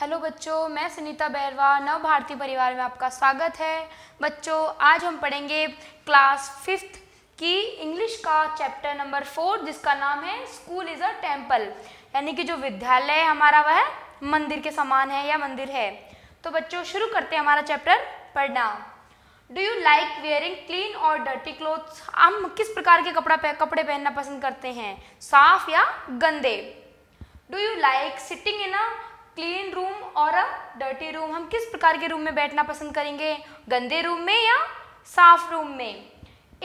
hello बच्चों मैं सुनीता बैरवा नव भारती परिवार में आपका स्वागत है बच्चों आज हम पढ़ेंगे क्लास फिफ्थ की इंग्लिश का चैप्टर नंबर फोर जिसका नाम है स्कूल इज़ अ टेम्पल यानी कि जो विद्यालय है हमारा वह मंदिर के समान है या मंदिर है तो बच्चों शुरू करते हैं हमारा चैप्टर पढ़ना do you like wearing clean और डर्टी क्लोथ्स हम किस प्रकार के कपड़ा पह, कपड़े पहनना पसंद करते हैं साफ या गंदे do you like sitting in a clean room और अ डर्टी रूम हम किस प्रकार के रूम में बैठना पसंद करेंगे गंदे रूम में या साफ रूम में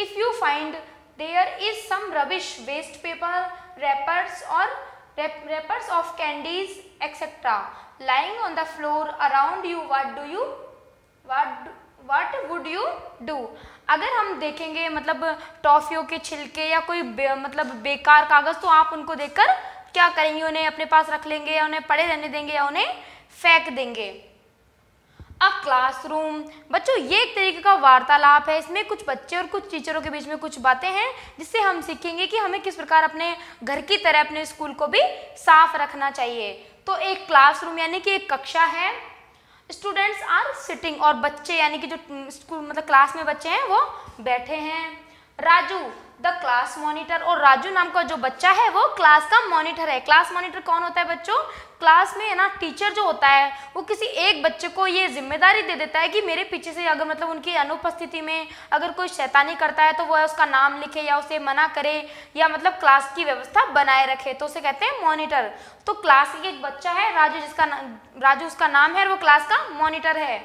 if you find there is some rubbish waste paper wrappers और wrappers of candies etcetera lying on the floor around you what do you what what would you do अगर हम देखेंगे मतलब टॉफियों के छिलके या कोई बे, मतलब बेकार कागज़ तो आप उनको देखकर क्या करेंगे उन्हें अपने पास रख लेंगे या उन्हें पड़े रहने देंगे या उन्हें फेंक देंगे अ क्लासरूम बच्चों ये एक तरीके का वार्तालाप है इसमें कुछ बच्चे और कुछ टीचरों के बीच में कुछ बातें हैं जिससे हम सीखेंगे कि हमें किस प्रकार अपने घर की तरह अपने स्कूल को भी साफ रखना चाहिए तो एक क्लासरूम यानी कि एक कक्षा है स्टूडेंट्स आर सिटिंग और बच्चे यानी कि जो स्कूल मतलब क्लास में बच्चे हैं वो बैठे हैं राजू द क्लास मॉनिटर और राजू नाम का जो बच्चा है वो क्लास का मॉनिटर है क्लास मॉनिटर कौन होता है बच्चों क्लास में है ना टीचर जो होता है वो किसी एक बच्चे को ये जिम्मेदारी दे देता है कि मेरे पीछे से अगर मतलब उनकी अनुपस्थिति में अगर कोई शैतानी करता है तो वह उसका नाम लिखे या उसे मना करे या मतलब क्लास की व्यवस्था बनाए रखे तो उसे कहते हैं मॉनिटर तो क्लास एक बच्चा है राजू जिसका राजू उसका नाम है और वो क्लास का मॉनिटर है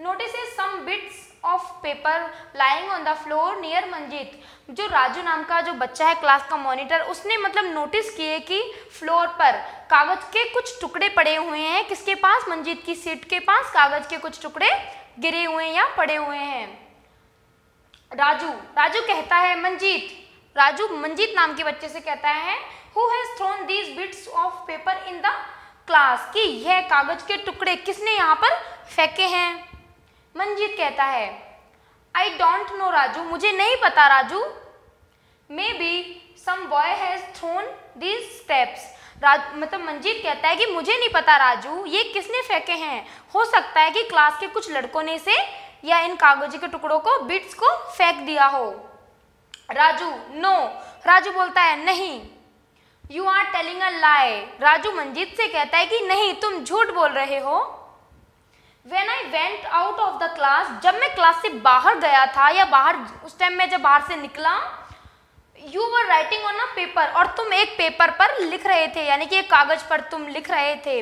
notice some bits of paper lying on the floor near Manjeet जो राजू नाम का जो बच्चा है क्लास का मॉनिटर उसने मतलब नोटिस किए कि फ्लोर पर कागज के कुछ टुकड़े पड़े हुए हैं किसके पास मंजीत की सीट के पास कागज के कुछ टुकड़े गिरे हुए या पड़े हुए हैं राजू राजू कहता है मंजीत राजू मंजीत नाम के बच्चे से कहता है who has thrown these bits of paper in the class कि यह कागज के टुकड़े किसने यहाँ पर फेंके हैं मंजीत कहता है आई डोंट नो राजू मुझे नहीं पता Raju may be some boy has thrown these steps मतलब मंजीत कहता है कि मुझे नहीं पता राजू ये किसने फेंके हैं हो सकता है कि क्लास के कुछ लड़कों ने इसे या इन कागजों के टुकड़ों को बिट्स को फेंक दिया हो राजू नो राजू बोलता है नहीं you are telling a lie Raju Manjeet से कहता है कि नहीं तुम झूठ बोल रहे हो When I went out of the class, जब मैं क्लास से बाहर गया था या बाहर उस टाइम में जब बाहर से निकला you were writing on a paper और तुम एक पेपर पर लिख रहे थे यानी कि एक कागज पर तुम लिख रहे थे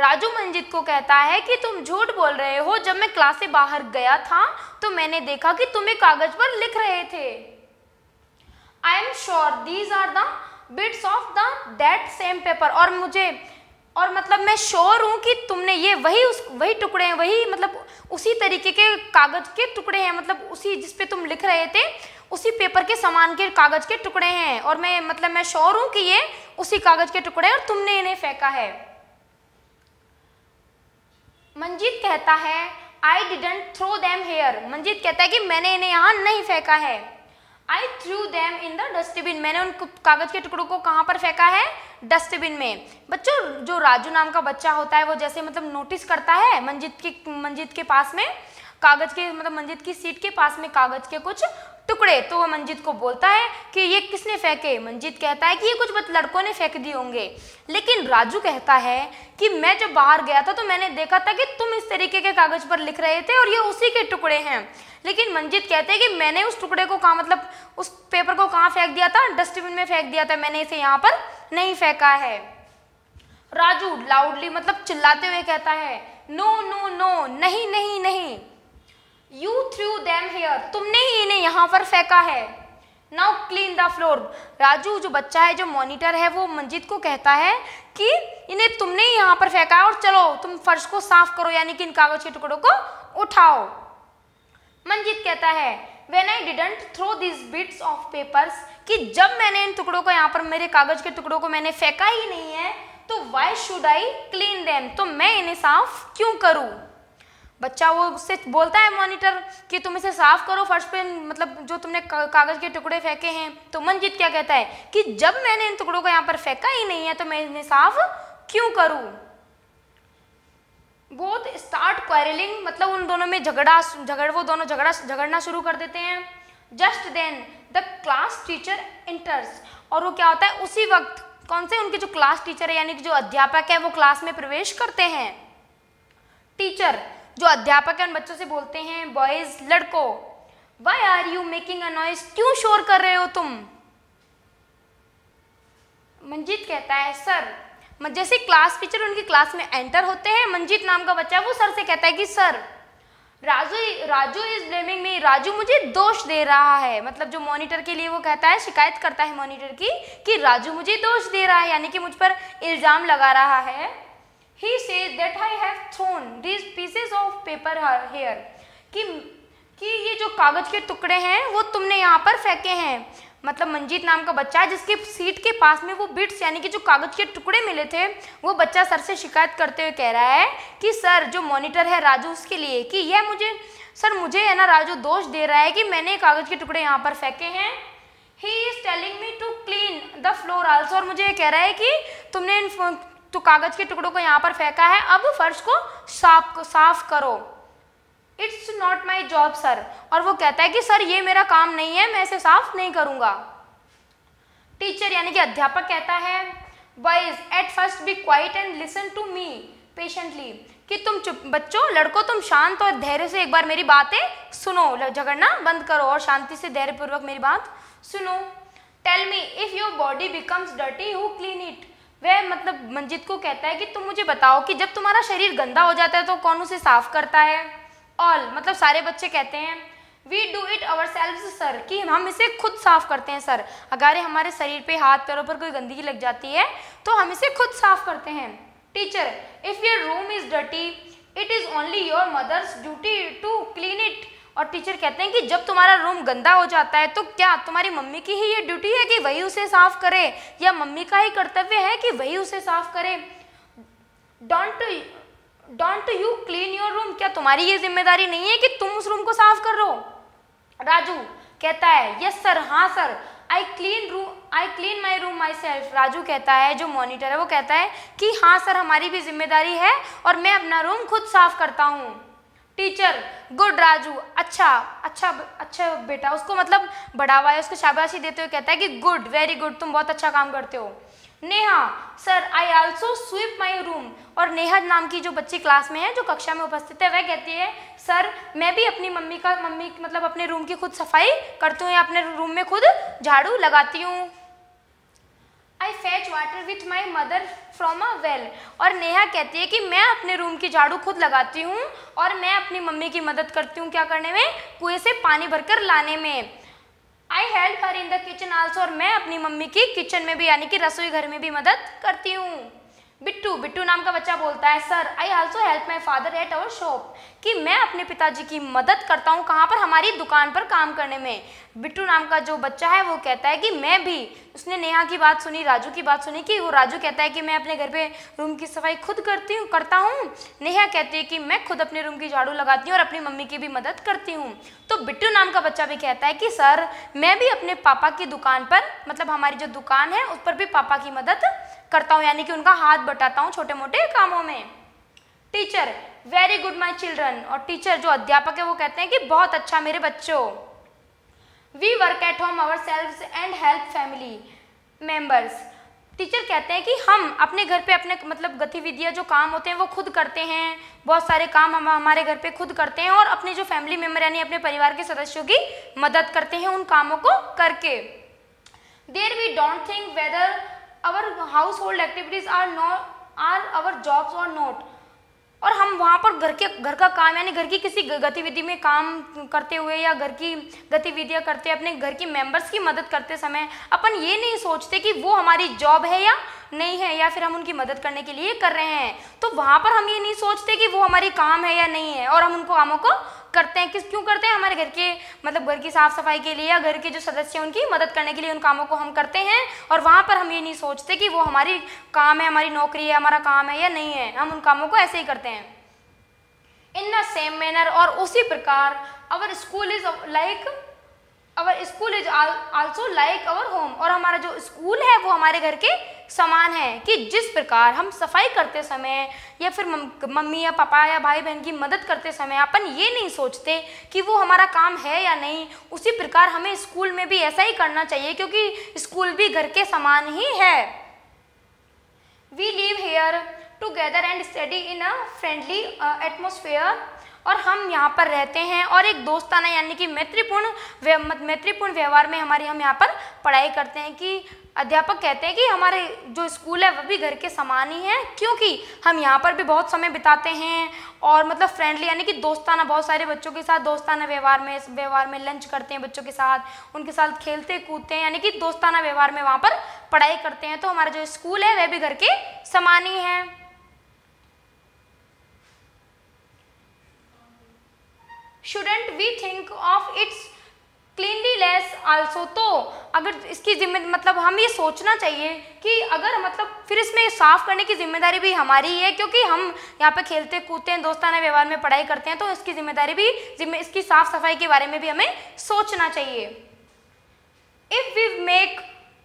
राजू मंजित को कहता है कि तुम झूठ बोल रहे हो जब मैं क्लास से बाहर गया था तो मैंने देखा कि तुम एक कागज पर लिख रहे थे I am sure these are the bits of the that same paper और मुझे और मतलब मैं श्योर हूँ कि तुमने ये वही उस वही टुकड़े हैं वही मतलब उसी तरीके के कागज़ के टुकड़े हैं मतलब उसी जिस पे तुम लिख रहे थे उसी पेपर के सामान के कागज़ के टुकड़े हैं और मैं मतलब मैं श्योर हूँ कि ये उसी कागज़ के टुकड़े हैं और तुमने इन्हें फेंका है मंजीत कहता है I didn't throw them here Manjeet कहता है कि मैंने इन्हें यहाँ नहीं फेंका है I threw them in the dustbin मैंने उन कागज के टुकड़ों को कहाँ पर फेंका है डस्टबिन में बच्चों जो राजू नाम का बच्चा होता है वो जैसे मतलब नोटिस करता है मंजित के मंजित के पास में कागज के मतलब मंजित की सीट के पास में कागज के कुछ टुकड़े तो वह मंजीत को बोलता है कि ये किसने फेंके मंजीत कहता है कि ये कुछ लड़कों ने फेंक दिए होंगे लेकिन राजू कहता है कि मैं जब बाहर गया था तो मैंने देखा था कि तुम इस तरीके के कागज पर लिख रहे थे और ये उसी के टुकड़े हैं लेकिन मंजीत कहते हैं कि मैंने उस टुकड़े को कहाँ मतलब उस पेपर को कहाँ फेंक दिया था डस्टबिन में फेंक दिया था मैंने इसे यहाँ पर नहीं फेंका है राजू लाउडली मतलब चिल्लाते हुए कहता है नो नो नो नहीं नहीं नहीं यू थ्रू देम हेयर तुमने ही इन्हें यहाँ पर फेंका है now clean the floor Raju जो बच्चा है जो मॉनिटर है वो मंजीत को कहता है कि इन्हें तुमने ही यहाँ पर फेंका है और चलो तुम फर्श को साफ करो यानी कि इन कागज के टुकड़ों को उठाओ मंजीत कहता है when I didn't throw this bits of papers कि जब मैंने इन टुकड़ों को यहाँ पर मेरे कागज के टुकड़ों को मैंने फेंका ही नहीं है तो why should I clean them तो मैं इन्हें साफ क्यों करूँ बच्चा वो उससे बोलता है मॉनिटर कि तुम इसे साफ करो फर्श पे मतलब जो तुमने कागज के टुकड़े फेंके हैं तो मनजीत क्या कहता है कि जब मैंने इन टुकड़ों को यहाँ पर फेंका ही नहीं है तो मैं इन्हें साफ क्यों करूं बहुत स्टार्ट क्वारलिंग मतलब उन दोनों में झगड़ा झगड़ वो दोनों झगड़ा झगड़ना शुरू कर देते हैं just then the class teacher enters और वो क्या होता है उसी वक्त कौन से उनके जो क्लास टीचर है यानी कि जो अध्यापक है वो क्लास में प्रवेश करते हैं टीचर जो अध्यापक है उन बच्चों से बोलते हैं बॉयज लड़को why are you making a noise क्यों शोर कर रहे हो तुम मंजीत कहता है सर जैसे क्लास टीचर उनकी क्लास में एंटर होते हैं मंजीत नाम का बच्चा वो सर से कहता है कि sir Raju Raju is blaming me Raju मुझे दोष दे रहा है मतलब जो मॉनिटर के लिए वो कहता है शिकायत करता है मॉनिटर की कि राजू मुझे दोष दे रहा है यानी कि मुझ पर इल्ज़ाम लगा रहा है ही says that I have thrown these pieces of paper here कि ki ये जो कागज के टुकड़े हैं वो तुमने यहाँ पर फेंके हैं मतलब मंजीत नाम का बच्चा है जिसके सीट के पास में वो बिट्स यानी कि जो कागज के टुकड़े मिले थे वो बच्चा सर से शिकायत करते हुए कह रहा है कि सर जो मॉनिटर है राजू उसके लिए कि यह मुझे सर मुझे है ना राजू दोष दे रहा है कि मैंने कागज के टुकड़े यहाँ पर फेंके हैं he is telling me to clean the floor also और मुझे ये कह रहा है कि तुमने इन तो कागज के टुकड़ों को यहाँ पर फेंका है अब फर्श को साफ साफ करो it's not my job sir और वो कहता है कि सर ये मेरा काम नहीं है मैं इसे साफ नहीं करूंगा टीचर यानी कि अध्यापक कहता है boys at first be quiet and listen to me patiently कि तुम चुप बच्चों लड़कों तुम शांत और धैर्य से एक बार मेरी बातें सुनो झगड़ना बंद करो और शांति से धैर्यपूर्वक मेरी बात सुनो tell me if your body becomes dirty who clean it वह मतलब मंजित को कहता है कि तुम मुझे बताओ कि जब तुम्हारा शरीर गंदा हो जाता है तो कौन उसे साफ करता है ऑल मतलब सारे बच्चे कहते हैं we do it ourselves sir कि हम इसे खुद साफ करते हैं सर अगर हमारे शरीर पे हाथ पैरों पर कोई गंदगी लग जाती है तो हम इसे खुद साफ करते हैं teacher if your room is dirty it is only your mother's duty to clean it और टीचर कहते हैं कि जब तुम्हारा रूम गंदा हो जाता है तो क्या तुम्हारी मम्मी की ही ये ड्यूटी है कि वही उसे साफ करे या मम्मी का ही कर्तव्य है कि वही उसे साफ करे don't don't you clean your room क्या तुम्हारी ये जिम्मेदारी नहीं है कि तुम उस रूम को साफ कर रो राजू कहता है यस सर हाँ sir I clean room I clean my room myself Raju कहता है जो मॉनिटर है वो कहता है कि हाँ सर हमारी भी जिम्मेदारी है और मैं अपना रूम खुद साफ करता हूँ टीचर गुड राजू अच्छा अच्छा अच्छा बेटा उसको मतलब बढ़ावा है उसको शाबाशी देते हुए कहता है कि गुड वेरी गुड तुम बहुत अच्छा काम करते हो Neha sir I also sweep my room और नेहा नाम की जो बच्ची क्लास में है जो कक्षा में उपस्थित है वह कहती है सर मैं भी अपनी मम्मी का मम्मी मतलब अपने रूम की खुद सफाई करती हूँ या अपने रूम में खुद झाड़ू लगाती हूँ I fetch water with my mother from a well और नेहा कहती है कि मैं अपने रूम की झाड़ू खुद लगाती हूँ और मैं अपनी मम्मी की मदद करती हूँ क्या करने में कुएं से पानी भरकर लाने में I help her in the kitchen also और मैं अपनी मम्मी की किचन में भी यानी कि रसोई घर में भी मदद करती हूँ बिट्टू बिट्टू नाम का बच्चा बोलता है sir I also help my father at our shop कि मैं अपने पिताजी की मदद करता हूँ कहाँ पर हमारी दुकान पर काम करने में बिट्टू नाम का जो बच्चा है वो कहता है कि मैं भी उसने नेहा की बात सुनी राजू की बात सुनी कि वो राजू कहता है कि मैं अपने घर पे रूम की सफाई खुद करती हूँ करता हूँ नेहा कहती है कि मैं खुद अपने रूम की झाड़ू लगाती हूँ और अपनी मम्मी की भी मदद करती हूँ तो बिट्टू नाम का बच्चा भी कहता है कि सर मैं भी अपने पापा की दुकान पर मतलब हमारी जो दुकान है उस पर भी पापा की मदद करता हूँ यानी कि उनका हाथ बटाता हूँ छोटे मोटे कामों में teacher very good my children और टीचर जो अध्यापक है वो कहते हैं कि बहुत अच्छा मेरे बच्चों we work at home ourselves and help family members teacher कहते हैं कि हम अपने घर पे अपने मतलब गतिविधियां जो काम होते हैं वो खुद करते हैं बहुत सारे काम हम हमारे घर पे खुद करते हैं और अपने जो फैमिली मेम्बर यानी अपने परिवार के सदस्यों की मदद करते हैं उन कामों को करके there we don't think whether household activities are not are our jobs और not और हम वहाँ पर घर के घर का काम यानी घर की किसी गतिविधि में काम करते हुए या घर की गतिविधियाँ करते अपने घर की मेंबर्स की मदद करते समय अपन ये नहीं सोचते कि वो हमारी जॉब है या नहीं है या फिर हम उनकी मदद करने के लिए कर रहे हैं तो वहाँ पर हम ये नहीं सोचते कि वो हमारी काम है या नहीं है और हम उनको कामों को करते हैं किस क्यों करते हैं हमारे घर के मतलब घर की साफ़ सफाई के लिए या घर के जो सदस्य हैं उनकी मदद करने के लिए उन कामों को हम करते हैं और वहाँ पर हम ये नहीं सोचते कि वो हमारी काम है हमारी नौकरी है हमारा काम है या नहीं है हम उन कामों को ऐसे ही करते हैं इन द सेम मैनर और उसी प्रकार our school is like our school is also like our home और हमारा जो स्कूल है वो हमारे घर के समान है कि जिस प्रकार हम सफाई करते समय या फिर मम्मी या पापा या भाई बहन की मदद करते समय अपन ये नहीं सोचते कि वो हमारा काम है या नहीं उसी प्रकार हमें स्कूल में भी ऐसा ही करना चाहिए क्योंकि स्कूल भी घर के समान ही है we live here together and study in a friendly atmosphere और हम यहाँ पर रहते हैं और एक दोस्ताना यानी कि मैत्रीपूर्ण मैत्रीपूर्ण व्यवहार में हमारी हम यहाँ पर पढ़ाई करते हैं कि अध्यापक कहते हैं कि हमारे जो स्कूल है वह भी घर के समान ही है क्योंकि हम यहाँ पर भी बहुत समय बिताते हैं और मतलब फ्रेंडली यानी कि दोस्ताना बहुत सारे बच्चों के साथ दोस्ताना व्यवहार में व्यवहार में लंच करते हैं बच्चों के साथ उनके साथ खेलते कूदते हैं यानी कि दोस्ताना व्यवहार में वहाँ पर पढ़ाई करते हैं तो हमारा जो स्कूल है वह भी घर के समान ही है student we think of its cleanliness also तो अगर इसकी जिम्मे मतलब हम ये सोचना चाहिए कि अगर मतलब फिर इसमें साफ़ करने की जिम्मेदारी भी हमारी ही है क्योंकि हम यहाँ पे खेलते कूदते हैं दोस्ताना व्यवहार में पढ़ाई करते हैं तो इसकी जिम्मेदारी भी जिम्मे इसकी साफ़ सफाई के बारे में भी हमें सोचना चाहिए if we make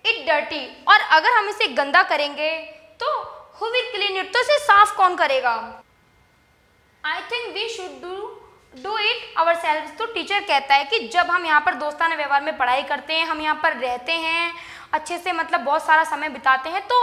it dirty और अगर हम इसे गंदा करेंगे तो हु विल क्लीन इट तो इसे साफ कौन करेगा I think we should do do it our तो टीचर कहता है कि जब हम यहाँ पर दोस्ताना व्यवहार में पढ़ाई करते हैं हम यहाँ पर रहते हैं अच्छे से मतलब बहुत सारा समय बिताते हैं तो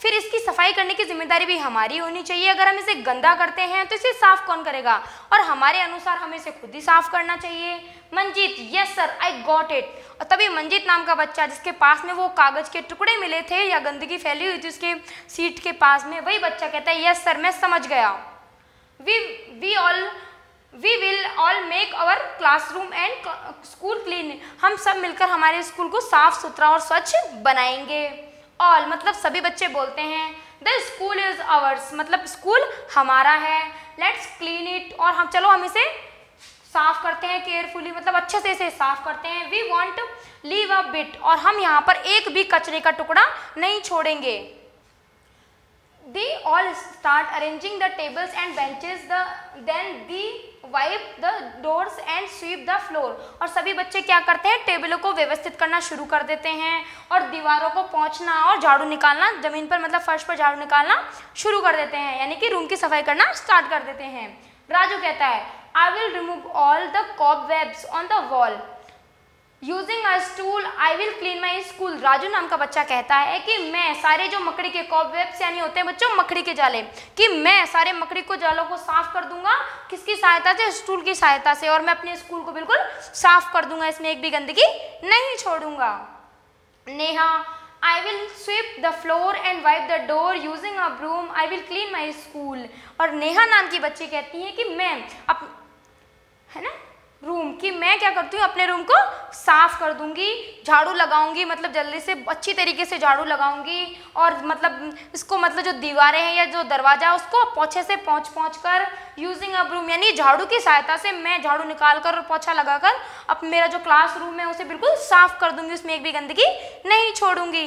फिर इसकी सफाई करने की जिम्मेदारी भी हमारी होनी चाहिए अगर हम इसे गंदा करते हैं तो इसे साफ कौन करेगा और हमारे अनुसार हमें इसे खुद ही साफ करना चाहिए Manjeet yes sir I got it और तभी मंजीत नाम का बच्चा जिसके पास में वो कागज़ के टुकड़े मिले थे या गंदगी फैली हुई थी उसके सीट के पास में वही बच्चा कहता है यस सर मैं समझ गया we we all we will all make our classroom and school clean हम सब मिलकर हमारे स्कूल को साफ सुथरा और स्वच्छ बनाएंगे ऑल मतलब सभी बच्चे बोलते हैं द स्कूल इज आवर्स मतलब स्कूल हमारा है लेट्स क्लीन इट और हम चलो हम इसे साफ करते हैं केयरफुली मतलब अच्छे से इसे साफ करते हैं we won't leave a bit और हम यहाँ पर एक भी कचरे का टुकड़ा नहीं छोड़ेंगे they all start arranging the tables and benches the then the wipe the doors and sweep the floor और सभी बच्चे क्या करते हैं टेबलों को व्यवस्थित करना शुरू कर देते हैं और दीवारों को पहुँचना और झाड़ू निकालना ज़मीन पर मतलब फर्श पर झाड़ू निकालना शुरू कर देते हैं यानी कि रूम की सफाई करना स्टार्ट कर देते हैं राजू कहता है I will remove all the cobwebs on the wall using a stool I will clean my school Raju नाम का बच्चा कहता है कि मैं सारे जो मकड़ी के कॉप वेब्स यानी होते हैं बच्चों मकड़ी के जाले कि मैं सारे मकड़ी को जालों को साफ कर दूंगा किसकी सहायता से स्टूल की सहायता से और मैं अपने स्कूल को बिल्कुल साफ कर दूंगा इसमें एक भी गंदगी नहीं छोड़ूंगा Neha I will sweep the floor and wipe the door using a broom I will clean my school और नेहा नाम की बच्ची कहती है कि मैं अप है ना रूम कि मैं क्या करती हूँ अपने रूम को साफ कर दूंगी झाड़ू लगाऊंगी मतलब जल्दी से अच्छी तरीके से झाड़ू लगाऊंगी और मतलब इसको मतलब जो दीवारें हैं या जो दरवाज़ा है उसको पोछे से पहुँच पहुँच कर यूजिंग अप रूम यानी झाड़ू की सहायता से मैं झाड़ू निकाल कर और पोछा लगा कर अब मेरा जो रूम है उसे बिल्कुल साफ कर दूंगी उसमें एक भी गंदगी नहीं छोड़ूंगी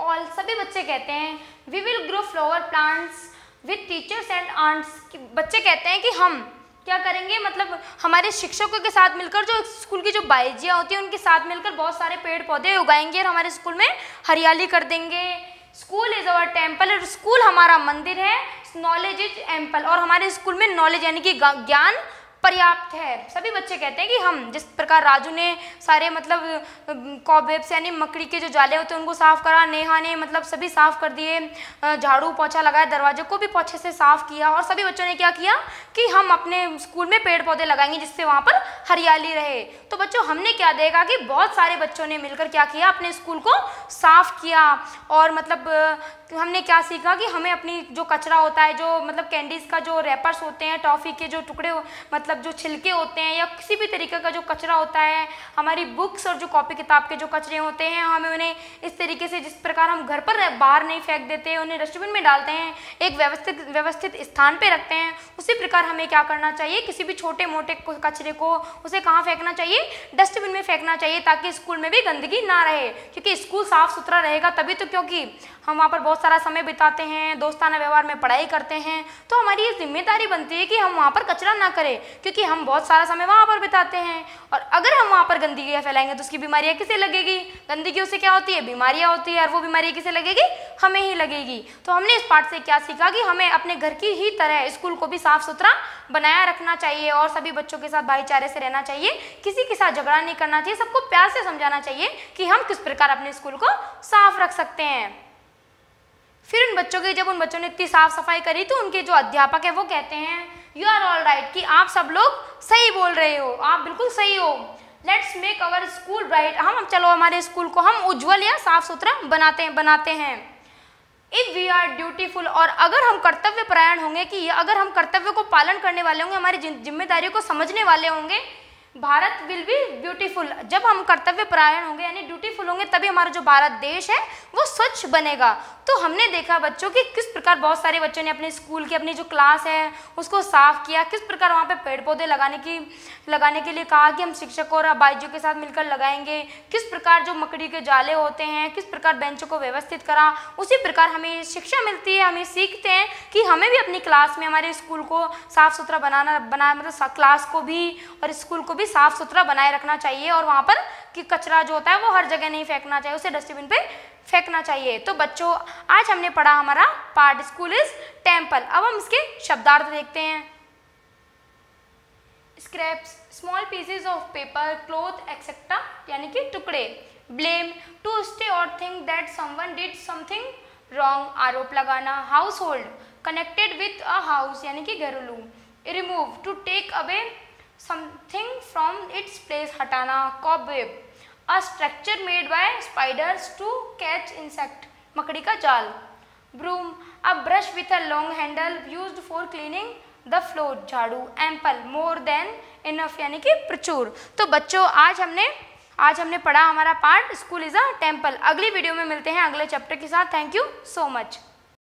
और सभी बच्चे कहते हैं we will grow flower plants with teachers and aunts बच्चे कहते हैं कि हम क्या करेंगे मतलब हमारे शिक्षकों के साथ मिलकर जो स्कूल की जो बाइजियाँ होती हैं उनके साथ मिलकर बहुत सारे पेड़ पौधे उगाएंगे और हमारे स्कूल में हरियाली कर देंगे स्कूल इज़ अवर टेम्पल और स्कूल हमारा मंदिर है नॉलेज इज एम्पल और हमारे स्कूल में नॉलेज यानी कि ज्ञान पर्याप्त है सभी बच्चे कहते हैं कि हम जिस प्रकार राजू ने सारे मतलब कॉबेब्स यानी मकड़ी के जो जाले होते हैं उनको साफ़ करा नेहा ने मतलब सभी साफ़ कर दिए झाड़ू पोछा लगाया दरवाजे को भी पोछे से साफ़ किया और सभी बच्चों ने क्या किया कि हम अपने स्कूल में पेड़ पौधे लगाएंगे जिससे वहाँ पर हरियाली रहे तो बच्चों हमने क्या देखा कि बहुत सारे बच्चों ने मिलकर क्या किया अपने स्कूल को साफ़ किया और मतलब हमने क्या सीखा कि हमें अपनी जो कचरा होता है जो मतलब कैंडीज़ का जो रैपर्स होते हैं टॉफ़ी के जो टुकड़े मतलब मतलब जो छिलके होते हैं या किसी भी तरीके का जो कचरा होता है हमारी बुक्स और जो कॉपी किताब के जो कचरे होते हैं हमें उन्हें इस तरीके से जिस प्रकार हम घर पर बाहर नहीं फेंक देते उन्हें डस्टबिन में डालते हैं एक व्यवस्थित व्यवस्थित स्थान पर रखते हैं उसी प्रकार हमें क्या करना चाहिए किसी भी छोटे मोटे कचरे को उसे कहाँ फेंकना चाहिए डस्टबिन में फेंकना चाहिए ताकि स्कूल में भी गंदगी ना रहे क्योंकि स्कूल साफ़ सुथरा रहेगा तभी तो क्योंकि हम वहाँ पर बहुत सारा समय बिताते हैं दोस्ताना व्यवहार में पढ़ाई करते हैं तो हमारी ये जिम्मेदारी बनती है कि हम वहाँ पर कचरा ना करें क्योंकि हम बहुत सारा समय वहाँ पर बिताते हैं और अगर हम वहाँ पर गंदगी फैलाएंगे तो उसकी बीमारियाँ किसे लगेगी गंदगी से क्या होती है बीमारियाँ होती है और वो बीमारियाँ किसे लगेगी हमें ही लगेगी तो हमने इस पार्ट से क्या सीखा कि हमें अपने घर की ही तरह स्कूल को भी साफ़ सुथरा बनाया रखना चाहिए और सभी बच्चों के साथ भाईचारे से रहना चाहिए किसी के साथ झगड़ा नहीं करना चाहिए सबको प्यार से समझाना चाहिए कि हम किस प्रकार अपने स्कूल को साफ रख सकते हैं फिर उन बच्चों की जब उन बच्चों ने इतनी साफ सफाई करी तो उनके जो अध्यापक है वो कहते हैं यू आर ऑल राइट कि आप सब लोग सही बोल रहे हो आप बिल्कुल सही हो let's make our school bright हम चलो हमारे स्कूल को हम उज्जवल या साफ सुथरा बनाते हैं बनाते हैं इफ़ वी आर ड्यूटीफुल और अगर हम कर्तव्य परायण होंगे कि अगर हम कर्तव्य को पालन करने वाले होंगे हमारी जिम्मेदारियों को समझने वाले होंगे भारत विल बी ब्यूटीफुल जब हम कर्तव्य परायण होंगे यानी ड्यूटीफुल होंगे तभी हमारा जो भारत देश है वो स्वच्छ बनेगा तो हमने देखा बच्चों की किस प्रकार बहुत सारे बच्चों ने अपने स्कूल की अपनी जो क्लास है उसको साफ किया किस प्रकार वहाँ पे पेड़ पौधे लगाने की लगाने के लिए कहा कि हम शिक्षकों और बाइजियों के साथ मिलकर लगाएंगे किस प्रकार जो मकड़ी के जाले होते हैं किस प्रकार बेंचों को व्यवस्थित करा उसी प्रकार हमें शिक्षा मिलती है हमें सीखते हैं कि हमें भी अपनी क्लास में हमारे स्कूल को साफ़ सुथरा बनाना बना मतलब क्लास को भी और स्कूल को भी भी साफ सुथरा बनाए रखना चाहिए और वहाँ पर कि कचरा जो होता है वो हर जगह नहीं फेंकना चाहिए उसे डस्टबिन पे फेंकना चाहिए तो बच्चों आज हमने पढ़ा हमारा पार्ट स्कूल इज टेम्पल अब हम इसके शब्दार्थ देखते हैं scraps small pieces of paper cloth etcetera यानी कि टुकड़े ब्लेम टू स्टे और think that someone did something wrong आरोप लगाना household connected with a house यानी कि घरेलू remove to take away something from its place हटाना cobweb a structure made by spiders to catch insect मकड़ी का जाल broom a brush with a long handle use for cleaning the floor झाड़ू ample मोर than enough यानी कि प्रचुर तो बच्चों आज हमने आज हमने पढ़ा हमारा part school is a temple अगली वीडियो में मिलते हैं अगले चैप्टर के साथ थैंक यू सो मच